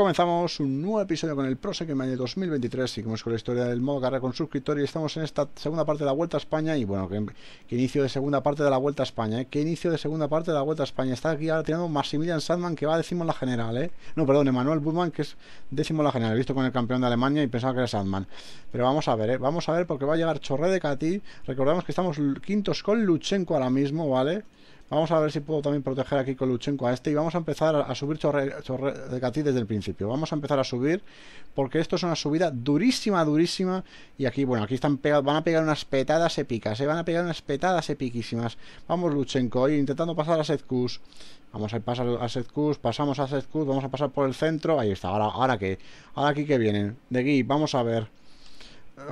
Comenzamos un nuevo episodio con el Prosec en año 2023. es con la historia del modo carrera con suscriptor y estamos en esta segunda parte de la Vuelta a España. Y bueno, que, inicio de segunda parte de la Vuelta a España. ¿eh? Que inicio de segunda parte de la Vuelta a España. Está aquí ahora tirando Maximilian Sandman que va décimo en la general. ¿eh? No, perdón, Emanuel Bullman que es décimo en la general. He visto con el campeón de Alemania y pensaba que era Sandman. Pero vamos a ver, ¿eh? vamos a ver porque va a llegar chorre de Cati. Recordamos que estamos quintos con Luchenko ahora mismo, ¿vale? Vamos a ver si puedo también proteger aquí con Luchenko a este y vamos a empezar a, subir chorre, de gatí desde el principio. Vamos a empezar a subir porque esto es una subida durísima, durísima. Y aquí, bueno, aquí están van a pegar unas petadas épicas, se eh, van a pegar unas petadas epiquísimas. Vamos Luchenko, intentando pasar a Setkus. Vamos a pasar a Setkus, pasamos a Setkus, vamos a pasar por el centro. Ahí está, ahora, ahora que, ahora aquí que vienen. De aquí vamos a ver.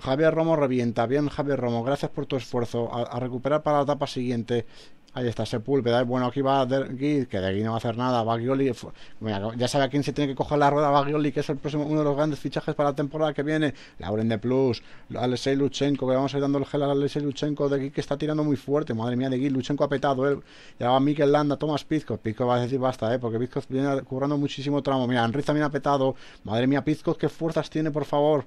Javier Romo revienta. Bien, Javier Romo, gracias por tu esfuerzo. A, recuperar para la etapa siguiente. Ahí está Sepúlveda. ¿eh? Bueno, aquí va Dergui, que de aquí no va a hacer nada. Bagioli ya sabe a quién se tiene que coger la rueda. Baglioli, que es el próximo, uno de los grandes fichajes para la temporada que viene. Lauren de Plus, Alexei Luchenko, que vamos a ir dando el gel a Alexei Luchenko. De aquí que está tirando muy fuerte. Madre mía, de Gui Luchenko ha petado. Ya ¿eh? va Mikel Landa, Tomás Pizco. Pizco va a decir basta, ¿eh? porque Pizco viene currando muchísimo tramo. Mira, Henry también ha petado. Madre mía, Pizco, qué fuerzas tiene, por favor.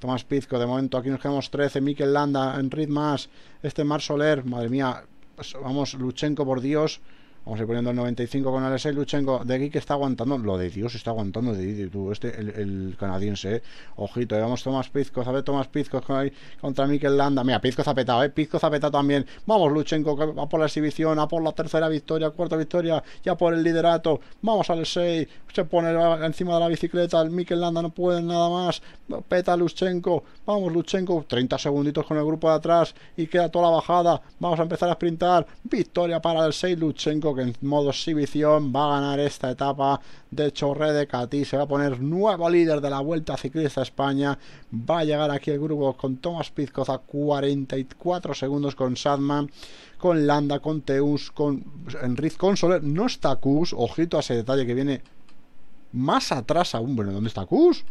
Tomás Pizco, de momento aquí nos quedamos 13, Miquel Landa, Enric Más, este Mar Soler, madre mía, pues vamos, Luchenko, por Dios, Vamos a ir poniendo el 95 con 6 Luchenko. De aquí que está aguantando. Lo de Dios está aguantando de, este, el, canadiense. Eh. Ojito, eh, vamos Tomás Pizco, a ver Tomás Pizco contra Mikel Landa. Mira, Pizco zapeta, ¿eh? Pizco zapetado también. Vamos Luchenko, va por la exhibición, a por la tercera victoria, cuarta victoria, ya por el liderato. Vamos 6. se pone encima de la bicicleta. El Mikel Landa no puede nada más. Peta Luchenko, vamos Luchenko, 30 segunditos con el grupo de atrás y queda toda la bajada. Vamos a empezar a sprintar. Victoria para 6 Luchenko en modo exhibición va a ganar esta etapa de hecho, de Catí. Se va a poner nuevo líder de la Vuelta Ciclista España. Va a llegar aquí el grupo con Thomas Pizcoza. a 44 segundos con Sadman con Landa, con Teus, con Enriz, con Soler. No está Kus, ojito a ese detalle que viene más atrás aún. Bueno, ¿dónde está Kus?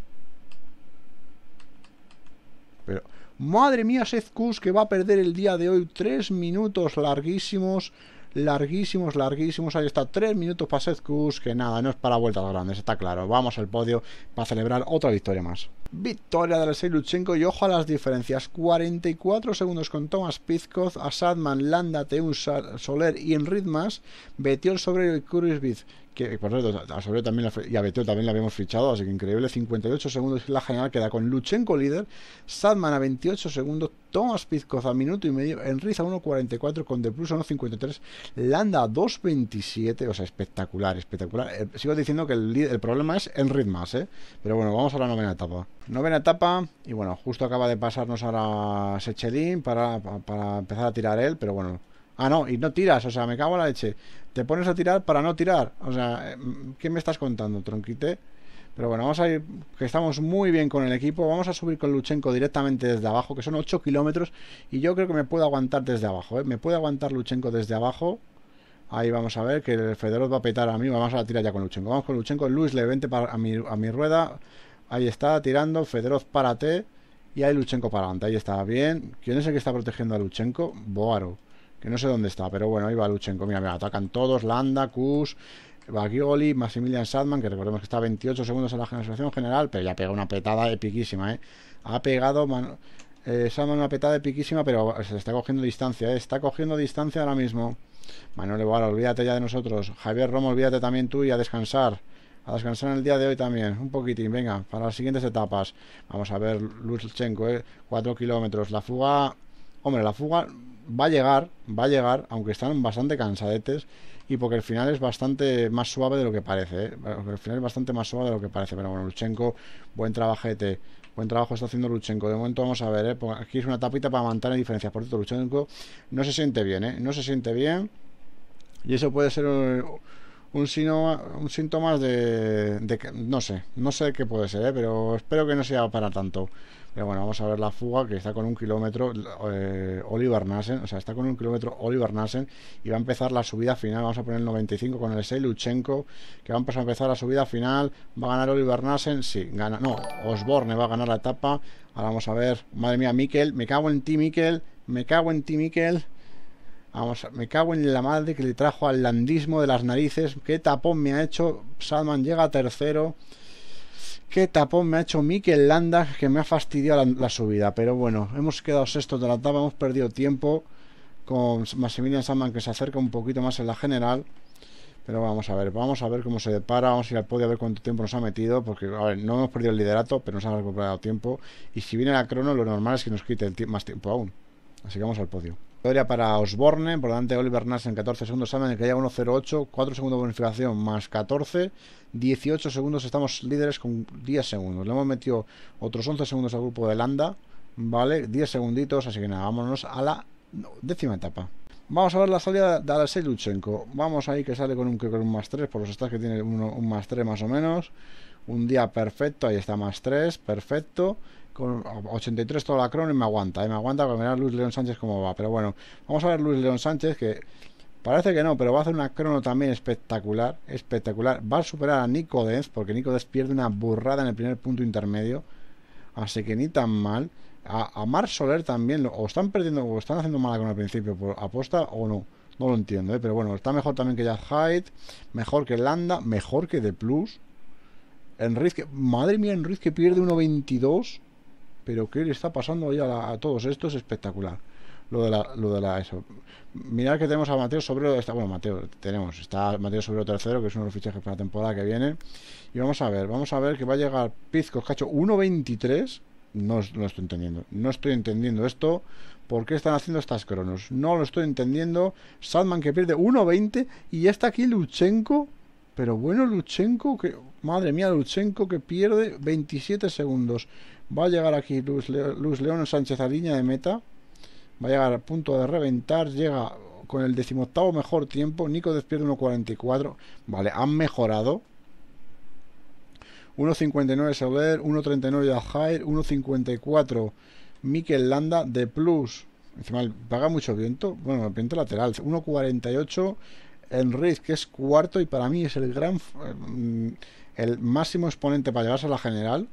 Pero, madre mía, Seth Kus que va a perder el día de hoy tres minutos larguísimos larguísimos, larguísimos. Ahí está, tres minutos para Sedkus, que nada, no es para vueltas grandes, está claro. Vamos al podio para celebrar otra victoria más. Victoria de 6 Luchenko y ojo a las diferencias. 44 segundos con Thomas Pizkoz, Sadman Landa, Teun Soler y en más. Betiol sobre Curisbiz que por cierto, también la, y a también la habíamos fichado, así que increíble. 58 segundos y la general queda con Luchenko líder. Sadman a 28 segundos, Thomas Pizkoz a minuto y medio, En a 1.44 con De Plus a 1.53, Landa a 2.27, o sea, espectacular, espectacular. Eh, sigo diciendo que el, problema es en ¿eh? Pero bueno, vamos a la novena etapa. Novena etapa, y bueno, justo acaba de pasarnos a Sechelin para, para empezar a tirar él, pero bueno. Ah, no, y no tiras, o sea, me cago en la leche. Te pones a tirar para no tirar. O sea, eh, ¿qué me estás contando, tronquite? Pero bueno, vamos a ir, que estamos muy bien con el equipo. Vamos a subir con Luchenko directamente desde abajo, que son 8 kilómetros. Y yo creo que me puedo aguantar desde abajo, ¿eh? Me puede aguantar Luchenko desde abajo. Ahí vamos a ver que el Federov va a petar a mí. Vamos a tirar ya con Luchenko. Vamos con Luchenko. Luis, le vente para, a, mi, a mi rueda. Ahí está, tirando. Fedorov, párate. Y ahí Luchenko para adelante. Ahí está, bien. ¿Quién es el que está protegiendo a Luchenko? Boaro. Que no sé dónde está, pero bueno, ahí va Luchenko. Mira, mira, atacan todos. Landa, Kus, Bagioli, Maximilian Sadman, que recordemos que está a 28 segundos en la generación general, pero ya pega una petada epiquísima, ¿eh? Ha pegado... Eh, Sadman una petada epiquísima, pero se está cogiendo distancia, ¿eh? Está cogiendo distancia ahora mismo. Manuel Boaro, olvídate ya de nosotros. Javier Romo, olvídate también tú y a descansar. A descansar en el día de hoy también. Un poquitín, venga, para las siguientes etapas. Vamos a ver Luchenko, ¿eh? 4 kilómetros. La fuga, hombre, la fuga va a llegar, va a llegar, aunque están bastante cansadetes y porque el final es bastante más suave de lo que parece. ¿eh? El final es bastante más suave de lo que parece, pero bueno, Luchenko, buen trabajete. Buen trabajo está haciendo Luchenko. De momento vamos a ver, ¿eh? aquí es una tapita para mantener diferencias. Por cierto, Luchenko no se siente bien, ¿eh? No se siente bien. Y eso puede ser eh, un, síntoma un de, de, No sé, no sé qué puede ser, ¿eh? pero espero que no sea para tanto. Pero bueno, vamos a ver la fuga que está con un kilómetro eh, Oliver Nassen, o sea, está con un kilómetro Oliver Nassen y va a empezar la subida final. Vamos a poner el 95 con el 6 Luchenko, que va a empezar, a empezar la subida final. ¿Va a ganar Oliver Nassen? Sí, gana. No, Osborne va a ganar la etapa. Ahora vamos a ver, madre mía, Mikel, me cago en ti, Mikel, me cago en ti, Mikel. Vamos, me cago en la madre que le trajo al landismo de las narices. Qué tapón me ha hecho. Salman llega tercero. Qué tapón me ha hecho Mikel Landa que me ha fastidiado la, subida. Pero bueno, hemos quedado sexto de la etapa, hemos perdido tiempo con Maximilian Salman que se acerca un poquito más en la general. Pero vamos a ver, vamos a ver cómo se depara, vamos a ir al podio a ver cuánto tiempo nos ha metido, porque a no hemos perdido el liderato, pero nos ha recuperado tiempo. Y si viene la crono, lo normal es que nos quite el más tiempo aún. Así que vamos al podio para Osborne, por delante Oliver Nass en 14 segundos, saben que llega 1.08, 4 segundos de bonificación más 14, 18 segundos, estamos líderes con 10 segundos. Le hemos metido otros 11 segundos al grupo de Landa, ¿vale? 10 segunditos, así que nada, vámonos a la décima etapa. Vamos a ver la salida de Alexei Luchenko. Vamos ahí que sale con un, más 3, por los estás que tiene un más 3 más o menos. Un día perfecto, ahí está más 3, perfecto con 83 toda la crono y me aguanta, ¿eh? me aguanta para mirar Luis León Sánchez cómo va. Pero bueno, vamos a ver Luis León Sánchez que parece que no, pero va a hacer una crono también espectacular, espectacular. Va a superar a Nico porque Nico Dens pierde una burrada en el primer punto intermedio, así que ni tan mal. A, Mar Soler también, o están perdiendo, o están haciendo mala con el principio, por aposta o no. No lo entiendo, ¿eh? pero bueno, está mejor también que Jack Hyde, mejor que Landa, mejor que De Plus. Enrique, madre mía, Enrique pierde 1.22 pero qué le está pasando hoy a, todos estos, es espectacular lo de la, de la eso. Mirad que tenemos a Mateo Sobrero, bueno, Mateo, tenemos, está Mateo Sobrero tercero, que es uno de los fichajes para la temporada que viene. Y vamos a ver, vamos a ver que va a llegar Pizco Cacho 1.23. No, lo estoy entendiendo, no estoy entendiendo esto. ¿Por qué están haciendo estas cronos? No lo estoy entendiendo. Sadman que pierde 1.20 y está aquí Luchenko pero bueno, Luchenko, que. Madre mía, Luchenko que pierde 27 segundos. Va a llegar aquí Luz, León Sánchez línea de meta. Va a llegar a punto de reventar. Llega con el decimoctavo mejor tiempo. Nico despierta 1.44. Vale, han mejorado. 1.59 Soler, 1.39 y 1.54 Mikel Landa de Plus. Encima paga mucho viento. Bueno, viento lateral. 1.48 Enrique, que es cuarto y para mí es el gran mm, el máximo exponente para llevarse a la general,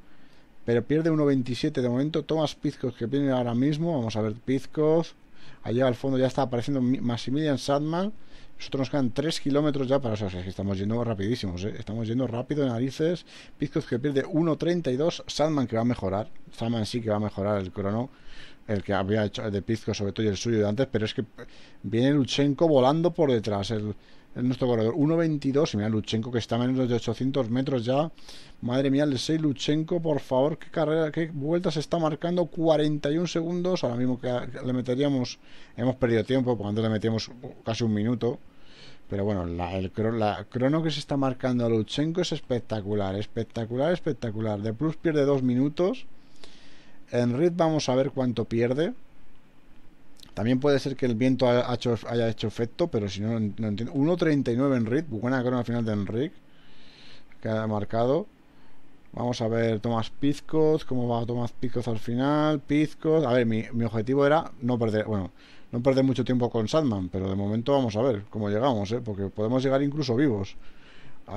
pero pierde 1.27 de momento. Tomás Pizcos que viene ahora mismo, vamos a ver Pizcos. Allá al fondo ya está apareciendo Maximilian Sandman Nosotros nos quedan 3 kilómetros ya para eso. estamos yendo rapidísimos, ¿eh? estamos yendo rápido narices. Pizcos que pierde 1.32. Sandman que va a mejorar. Sandman sí que va a mejorar el crono el que había hecho el de Pizco sobre todo y el suyo de antes, pero es que viene Luchenko volando por detrás, el, nuestro corredor 1.22 y mira Luchenko que está a menos de 800 metros ya, madre mía, el 6 Luchenko, por favor, qué carrera, qué vuelta se está marcando, 41 segundos, ahora mismo que le meteríamos, hemos perdido tiempo, porque antes le metíamos casi un minuto, pero bueno, la, el la crono que se está marcando a Luchenko es espectacular, espectacular, espectacular, de plus pierde dos minutos en red vamos a ver cuánto pierde. También puede ser que el viento haya hecho, efecto, pero si no, no entiendo. 1.39 en red. buena corona final de Enric que ha marcado. Vamos a ver Tomás Pizcos, cómo va Tomás Pizcos al final. Pizcos, a ver, mi, objetivo era no perder, bueno, no perder mucho tiempo con Sadman pero de momento vamos a ver cómo llegamos, ¿eh? porque podemos llegar incluso vivos,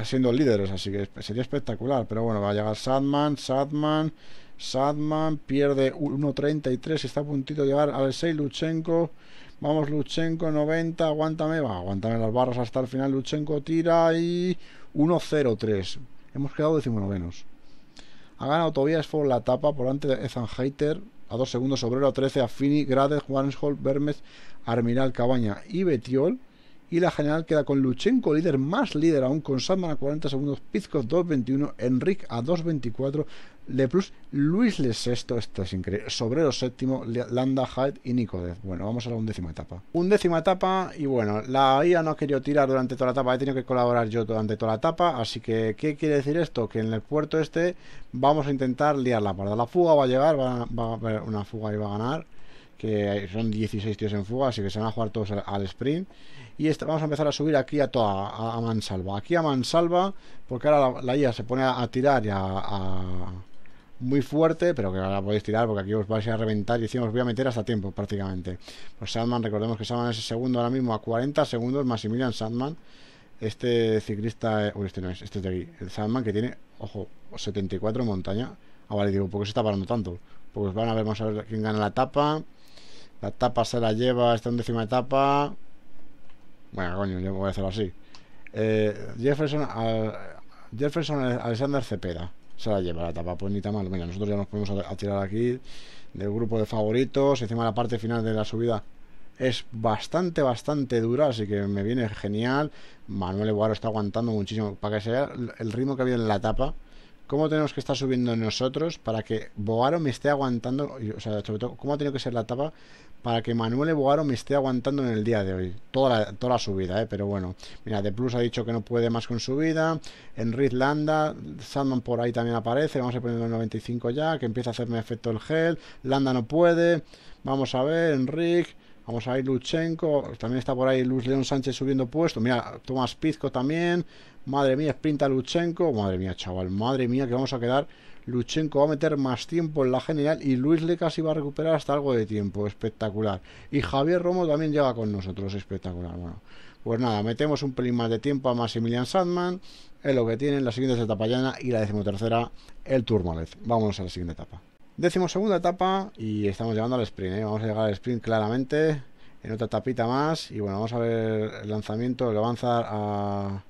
siendo líderes, así que sería espectacular. Pero bueno, va a llegar Sadman Sadman Sadman pierde 1.33, está a puntito de llegar al 6 Luchenko. Vamos Luchenko 90, aguántame, va, aguántame las barras hasta el final. Luchenko tira y 1.03. Hemos quedado decimonovenos. Ha ganado Tobias por la etapa por delante de Ethan Heiter a 2 segundos Obrero, a 13 a Fini, Grades, Juaneshol, Bermez, Armiral, Cabaña y Betiol. Y la general queda con Luchenko líder, más líder aún, con Sadman a 40 segundos, Pizkov 2.21, Enric a 2.24, le plus Luis Le VI, esto es increíble, Sobrero séptimo Landa, Hyde y Nicodez. Bueno, vamos a la undécima etapa. Undécima etapa, y bueno, la IA no ha querido tirar durante toda la etapa, he tenido que colaborar yo durante toda la etapa, así que, ¿qué quiere decir esto? Que en el puerto este vamos a intentar liar la para La fuga va a llegar, va, a haber una fuga y va a ganar que son 16 tíos en fuga, así que se van a jugar todos al, sprint. Y este, vamos a empezar a subir aquí a toda a, mansalva. Aquí a mansalva, porque ahora la, IA se pone a tirar y a, muy fuerte, pero que la podéis tirar porque aquí os vais a reventar y decimos, voy a meter hasta tiempo prácticamente. Pues Sandman, recordemos que Sandman es el segundo ahora mismo a 40 segundos, Maximilian Sandman, este ciclista, eh, este no es, este es de aquí, el Sandman que tiene, ojo, 74 montaña. Ah, vale, digo, ¿por qué se está parando tanto? Pues van a ver, vamos a ver quién gana la etapa. La etapa se la lleva, esta décima etapa. Bueno, coño, yo voy a hacerlo así. Eh, Jefferson, Jefferson Alexander Cepeda se la lleva la tapa Pues ni nosotros ya nos podemos a tirar aquí del grupo de favoritos. Encima la parte final de la subida es bastante, bastante dura, así que me viene genial. Manuel Eguaro está aguantando muchísimo. Para que sea el ritmo que había en la etapa cómo tenemos que estar subiendo nosotros para que Boaro me esté aguantando, o sea, sobre todo, cómo ha tenido que ser la etapa para que Manuel Boaro me esté aguantando en el día de hoy. Toda la, toda subida, ¿eh? pero bueno. Mira, De Plus ha dicho que no puede más con su vida. Enric Landa, Sandman por ahí también aparece. Vamos a poner el 95 ya, que empieza a hacerme efecto el gel. Landa no puede. Vamos a ver, Enric. Vamos a ver Luchenko. También está por ahí Luis León Sánchez subiendo puesto. Mira, Tomás Pizco también. Madre mía, sprinta Luchenko. Madre mía, chaval. Madre mía, que vamos a quedar. Luchenko va a meter más tiempo en la general y Luis Le casi va a recuperar hasta algo de tiempo. Espectacular. Y Javier Romo también llega con nosotros. Espectacular. Bueno, pues nada, metemos un pelín más de tiempo a Maximilian Sandman. Es lo que tienen la siguiente etapa llana y la decimotercera, el Tourmalet. Vámonos a la siguiente etapa segunda etapa y estamos llegando al sprint. ¿eh? Vamos a llegar al sprint claramente. En otra tapita más. Y bueno, vamos a ver el lanzamiento. Lo avanza a,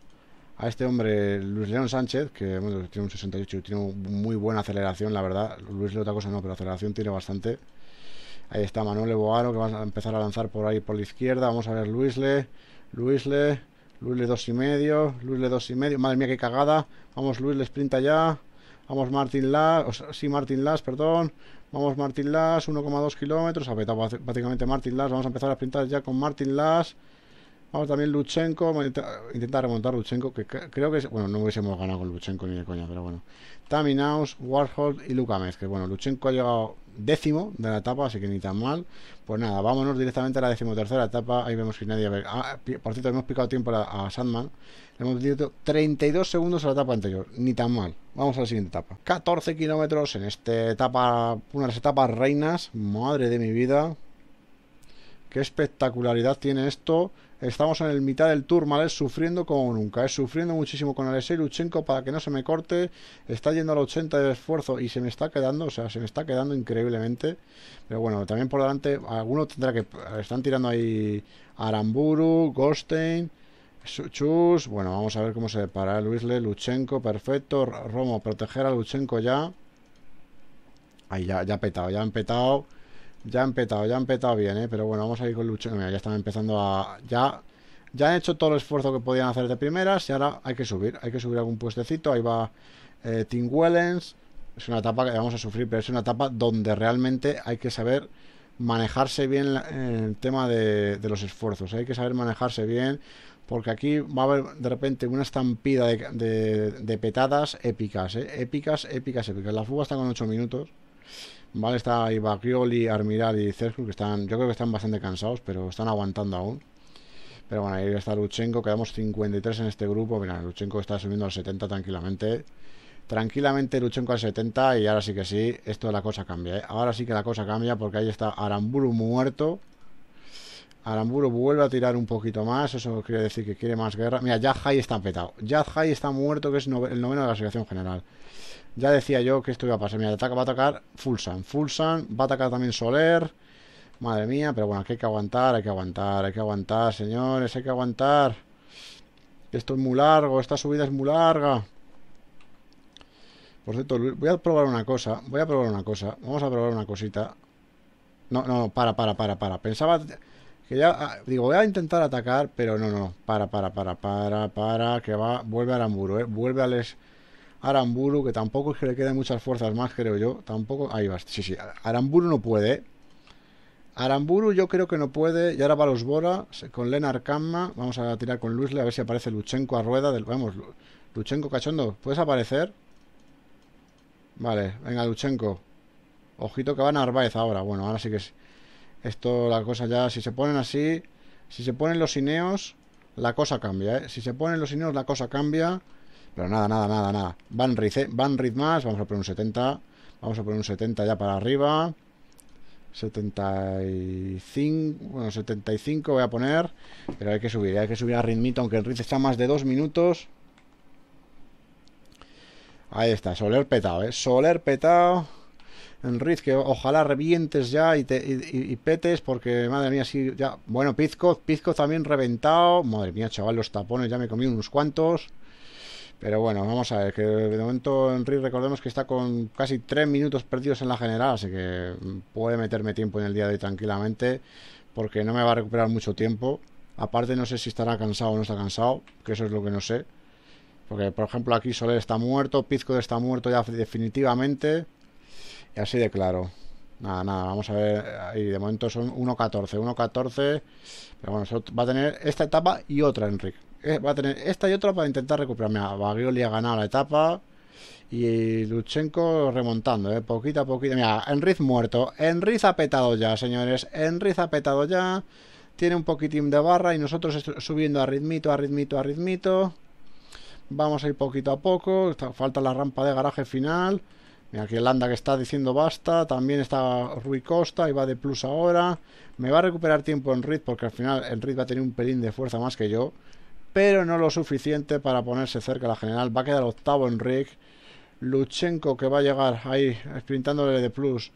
este hombre, Luis León Sánchez, que tiene un 68 y tiene muy buena aceleración, la verdad. Luis León otra cosa no, pero aceleración tiene bastante. Ahí está Manuel Boaro que va a empezar a lanzar por ahí por la izquierda. Vamos a ver Luisle, Luisle, Luisle dos y medio, Luisle dos y medio. Madre mía, qué cagada. Vamos, Luis Le sprinta ya. Vamos Martin Las, sí Martin Las, perdón. Vamos Martin las 1,2 kilómetros, apretado prácticamente Martin las Vamos a empezar a pintar ya con Martin las también Luchenko, intenta remontar Luchenko, que creo que bueno, no hubiésemos ganado con Luchenko ni de coña, pero bueno. Taminaus, Warhol y Lukamez, que bueno, Luchenko ha llegado décimo de la etapa, así que ni tan mal. Pues nada, vámonos directamente a la decimotercera etapa, ahí vemos que nadie... A ver, ah, por cierto, hemos picado tiempo a, Sandman, le hemos metido 32 segundos a la etapa anterior, ni tan mal. Vamos a la siguiente etapa. 14 kilómetros en esta etapa, una de las etapas reinas, madre de mi vida. Qué espectacularidad tiene esto. Estamos en el mitad del tour, ¿vale? sufriendo como nunca. Es ¿eh? sufriendo muchísimo con Alexei Luchenko para que no se me corte. Está yendo al 80 de esfuerzo y se me está quedando, o sea, se me está quedando increíblemente. Pero bueno, también por delante, Algunos tendrá que. Están tirando ahí Aramburu, Gostein, Chus. Bueno, vamos a ver cómo se depara. Luisle, Luchenko, perfecto. Romo, proteger a Luchenko ya. Ahí ya, ya petado, ya han petado. Ya han petado, ya han petado bien, ¿eh? Pero bueno, vamos a ir con lucha ya están empezando a... Ya, ya han hecho todo el esfuerzo que podían hacer de primeras y ahora hay que subir. Hay que subir algún puestecito. Ahí va eh, Tim Wellens. Es una etapa que vamos a sufrir, pero es una etapa donde realmente hay que saber manejarse bien el tema de, los esfuerzos. Hay que saber manejarse bien porque aquí va a haber de repente una estampida de, petadas ¿eh? épicas, épicas, épicas, épicas. La fuga está con 8 minutos. Vale, está Ibagioli, Armiral y Cescu, que están, yo creo que están bastante cansados, pero están aguantando aún. Pero bueno, ahí está Luchenko, quedamos 53 en este grupo. Mira, Luchenko está subiendo al 70 tranquilamente. Tranquilamente Luchenko al 70 y ahora sí que sí, esto la cosa cambia. ¿eh? Ahora sí que la cosa cambia porque ahí está Aramburu muerto. Aramburu vuelve a tirar un poquito más, eso quiere decir que quiere más guerra. Mira, Yajai está petado. Yajai está muerto, que es el noveno de la asociación general. Ya decía yo que esto iba a pasar. Mira, ataca, va a atacar Fulsan. Fulsan va a atacar también Soler. Madre mía, pero bueno, aquí hay que aguantar, hay que aguantar, hay que aguantar, señores, hay que aguantar. Esto es muy largo, esta subida es muy larga. Por cierto, voy a probar una cosa, voy a probar una cosa, vamos a probar una cosita. No, no, para, para, para, para. Pensaba que ya, ah, digo, voy a intentar atacar, pero no, no, para, para, para, para, para, que va, vuelve a muro, eh, vuelve a Les Aramburu, que tampoco es que le queden muchas fuerzas más, creo yo. Tampoco. Ahí va. Sí, sí. Aramburu no puede. ¿eh? Aramburu yo creo que no puede. Y ahora va los Bora con Lenar Kamma. Vamos a tirar con Luisle a ver si aparece Luchenko a rueda. Del... Vamos, Luchenko cachondo. ¿Puedes aparecer? Vale, venga Luchenko. Ojito que va Narváez ahora. Bueno, ahora sí que es. Esto, la cosa ya. Si se ponen así. Si se ponen los Ineos, la cosa cambia. ¿eh? Si se ponen los Ineos, la cosa cambia. Pero nada, nada, nada, nada. Van Ritz, Van más. Vamos a poner un 70. Vamos a poner un 70 ya para arriba. 75, bueno, 75 voy a poner, pero hay que subir, hay que subir a ritmito, aunque el Ritz está más de dos minutos. Ahí está, Soler petado, ¿eh? Soler petado. Enriz, que ojalá revientes ya y, petes, porque madre mía, sí, ya. Bueno, Pizco, Pizco también reventado. Madre mía, chaval, los tapones, ya me comí unos cuantos. Pero bueno, vamos a ver, que de momento Enrique recordemos que está con casi 3 minutos perdidos en la general, así que puede meterme tiempo en el día de hoy tranquilamente, porque no me va a recuperar mucho tiempo. Aparte no sé si estará cansado o no está cansado, que eso es lo que no sé. Porque por ejemplo aquí Soler está muerto, Pizco está muerto ya definitivamente, y así de claro. Nada, nada, vamos a ver. Ahí, de momento son 1.14, 1.14. Pero bueno, va a tener esta etapa y otra, Enrique. Eh, va a tener esta y otra para intentar recuperarme. A Bagioli ha ganado la etapa. Y Luchenko remontando, ¿eh? poquito a poquito. Mira, Enriz muerto. Enriz ha petado ya, señores. Enriz ha petado ya. Tiene un poquitín de barra y nosotros subiendo a ritmito, a ritmito, a ritmito. Vamos a ir poquito a poco. Falta la rampa de garaje final. Mira, aquí Landa que está diciendo basta. También está Rui Costa y va de plus ahora. Me va a recuperar tiempo Enriz porque al final Enriz va a tener un pelín de fuerza más que yo pero no lo suficiente para ponerse cerca a la general. Va a quedar octavo en Rick. Luchenko que va a llegar ahí, sprintándole de plus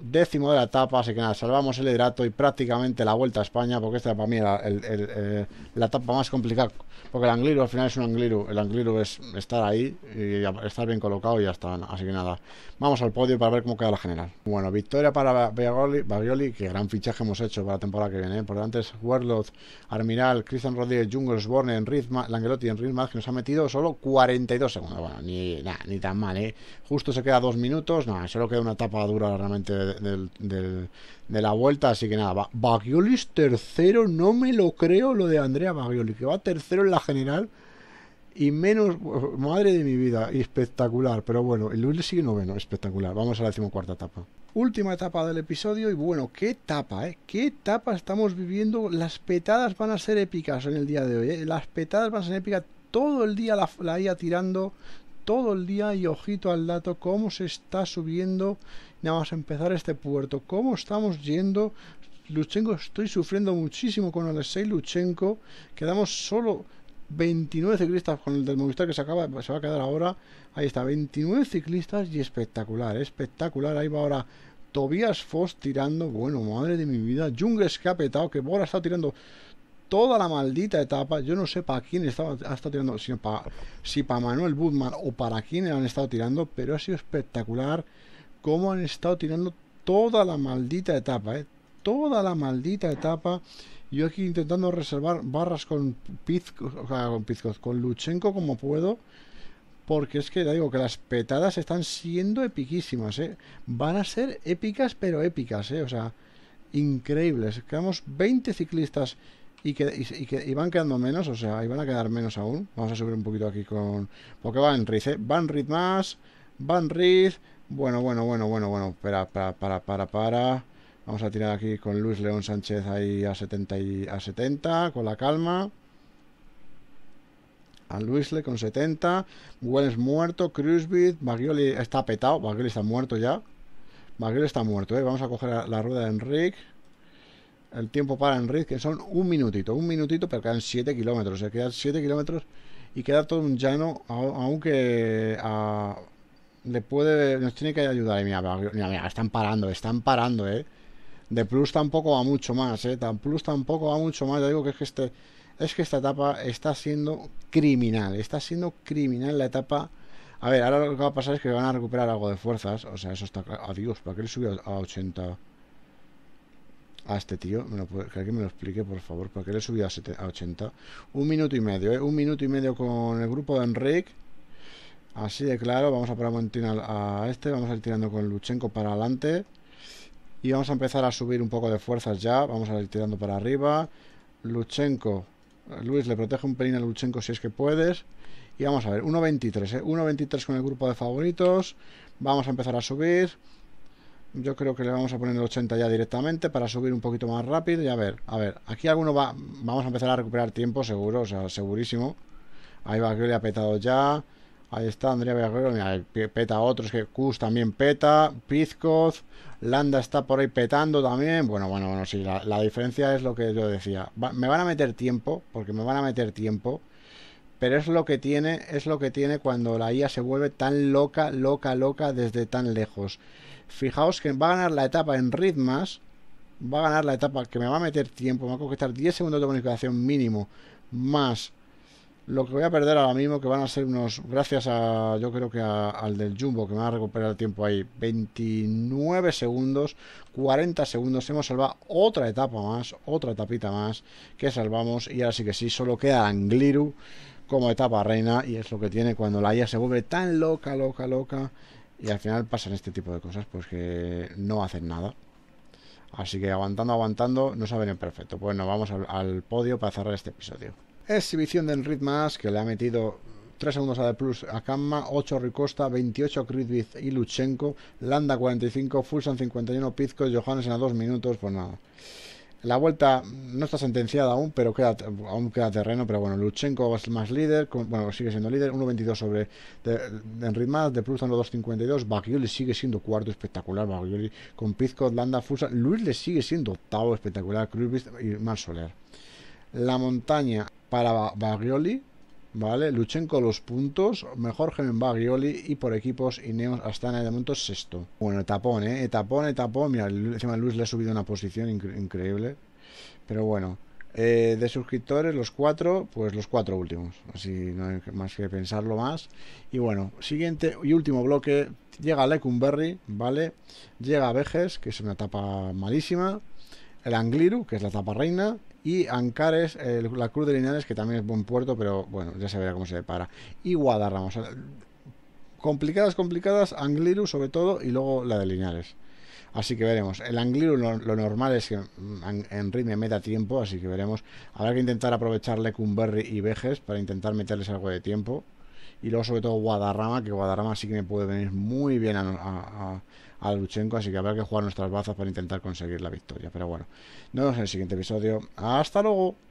décimo de la etapa, así que nada, salvamos el hidrato y prácticamente la vuelta a España, porque esta para mí era eh, la etapa más complicada, porque el Angliru al final es un Angliru, el Angliru es estar ahí y estar bien colocado y ya está, así que nada, vamos al podio para ver cómo queda la general. Bueno, victoria para Bagioli, que gran fichaje hemos hecho para la temporada que viene, ¿eh? por delante es Werloth, Armiral, Cristian Rodríguez, Jungles, Borne, Langelotti y ritmo que nos ha metido solo 42 segundos, bueno, ni, ni tan mal, ¿eh? justo se queda dos minutos, no, solo queda una etapa dura realmente de, la vuelta. Así que nada, Bagiolis tercero, no me lo creo lo de Andrea Bagioli, que va tercero en la general y menos, madre de mi vida, espectacular, pero bueno, el Luis sigue noveno, espectacular, vamos a la cuarta etapa. Última etapa del episodio y bueno, qué etapa, ¿eh? Qué etapa estamos viviendo, las petadas van a ser épicas en el día de hoy, eh, las petadas van a ser épicas todo el día la, la IA tirando, todo el día y ojito al dato, cómo se está subiendo Vamos a empezar este puerto. ¿Cómo estamos yendo? Luchenko, estoy sufriendo muchísimo con el 6 Luchenko. Quedamos solo 29 ciclistas con el del Movistar que se acaba, se va a quedar ahora. Ahí está, 29 ciclistas y espectacular, espectacular. Ahí va ahora Tobias Foss tirando. Bueno, madre de mi vida. ha escapetado, que ha está tirando toda la maldita etapa. Yo no sé para quién estaba ha estado tirando, sino para, si para Manuel Budman o para quién han estado tirando, pero ha sido espectacular cómo han estado tirando toda la maldita etapa, ¿eh? toda la maldita etapa. Yo aquí intentando reservar barras con Pizco, con con Luchenko como puedo. Porque es que ya digo que las petadas están siendo epiquísimas, ¿eh? Van a ser épicas, pero épicas, ¿eh? O sea, increíbles. Quedamos 20 ciclistas y, que, y, que, van quedando menos, o sea, y van a quedar menos aún. Vamos a subir un poquito aquí con... Porque van en ritmo, ¿eh? más... Van Riz. Bueno, bueno, bueno, bueno, bueno. Espera, para, para, para, para. Vamos a tirar aquí con Luis León Sánchez ahí a 70 a 70, con la calma. A Luisle con 70. es muerto, beat Baglioli está petado, Baglioli está muerto ya. Baglioli está muerto, ¿eh? Vamos a coger la rueda de Enric. El tiempo para Enric, que son un minutito, un minutito, pero quedan 7 kilómetros. Se eh. quedan 7 kilómetros y queda todo un llano, aunque a, le puede, nos tiene que ayudar. mira, mira, están parando, están parando, ¿eh? De plus tampoco va mucho más, ¿eh? Tan plus tampoco va mucho más. digo que es que, este, es que esta etapa está siendo criminal. Está siendo criminal la etapa. A ver, ahora lo que va a pasar es que van a recuperar algo de fuerzas. O sea, eso está claro. Adiós, ¿para qué le subió a 80? A este tío, que me lo explique, por favor. ¿Para qué le subió a, a 80? Un minuto y medio, ¿eh? Un minuto y medio con el grupo de Enrique Así de claro, vamos a poner poner a este, vamos a ir tirando con Luchenko para adelante. Y vamos a empezar a subir un poco de fuerzas ya, vamos a ir tirando para arriba. Luchenko, eh, Luis le protege un pelín a Luchenko si es que puedes. Y vamos a ver, 1.23, ¿eh? 1.23 con el grupo de favoritos. Vamos a empezar a subir. Yo creo que le vamos a poner el 80 ya directamente para subir un poquito más rápido. Y a ver, a ver, aquí alguno va. Vamos a empezar a recuperar tiempo, seguro, o sea, segurísimo. Ahí va, que le ha petado ya. Ahí está Andrea Berrero, peta a otros, que Kus también peta, Pizkov, Landa está por ahí petando también. Bueno, bueno, bueno, sí, la, diferencia es lo que yo decía. me van a meter tiempo, porque me van a meter tiempo, pero es lo que tiene, es lo que tiene cuando la IA se vuelve tan loca, loca, loca desde tan lejos. Fijaos que va a ganar la etapa en ritmas, va a ganar la etapa que me va a meter tiempo, me va a costar 10 segundos de comunicación mínimo, más lo que voy a perder ahora mismo, que van a ser unos, gracias a, yo creo que al del Jumbo, que me va a recuperar el tiempo ahí, 29 segundos, 40 segundos, hemos salvado otra etapa más, otra etapita más, que salvamos, y ahora sí que sí, solo queda Angliru como etapa reina, y es lo que tiene cuando la IA se vuelve tan loca, loca, loca, y al final pasan este tipo de cosas, pues que no hacen nada. Así que aguantando, aguantando, No saben en perfecto. Bueno, vamos al, al podio para cerrar este episodio. Exhibición de Mas, que le ha metido 3 segundos a De Plus a Kamma, 8 Ricosta, 28 a y Luchenko, Landa 45, Fulsan 51, Pizco Johannes en a 2 minutos, pues nada. La vuelta no está sentenciada aún, pero queda, aún queda terreno. Pero bueno, Luchenko es más líder, bueno, sigue siendo líder, 1.22 sobre de, Mas de Plus a los 2.52. Bagioli sigue siendo cuarto, espectacular. Bagioli con Pizco, Landa, Fulsan, Luis le sigue siendo octavo, espectacular. Cruz y Mar Soler. La montaña para Baglioli, ¿vale? luchen con los puntos, mejor Gemen Baglioli y por equipos y Hasta en el momento sexto. Bueno, etapón, ¿eh? Etapón, etapón. Mira, encima Luis le ha subido una posición increíble. Pero bueno, eh, de suscriptores, los cuatro, pues los cuatro últimos. Así no hay más que pensarlo más. Y bueno, siguiente y último bloque. Llega Lecumberri, ¿vale? Llega Vejes, que es una etapa malísima. El Angliru, que es la etapa reina y Ancares, la Cruz de Linares, que también es buen puerto, pero bueno, ya se verá cómo se depara. Y Guadarrama, complicadas, complicadas, Angliru sobre todo, y luego la de Linares. Así que veremos. El Angliru lo, normal es que mm, en ritmo meta tiempo, así que veremos. Habrá que intentar aprovecharle Cumberry y Vejes para intentar meterles algo de tiempo y luego sobre todo Guadarrama, que Guadarrama sí que me puede venir muy bien a, Luchenko, así que habrá que jugar nuestras bazas para intentar conseguir la victoria. Pero bueno, nos vemos en el siguiente episodio. Hasta luego.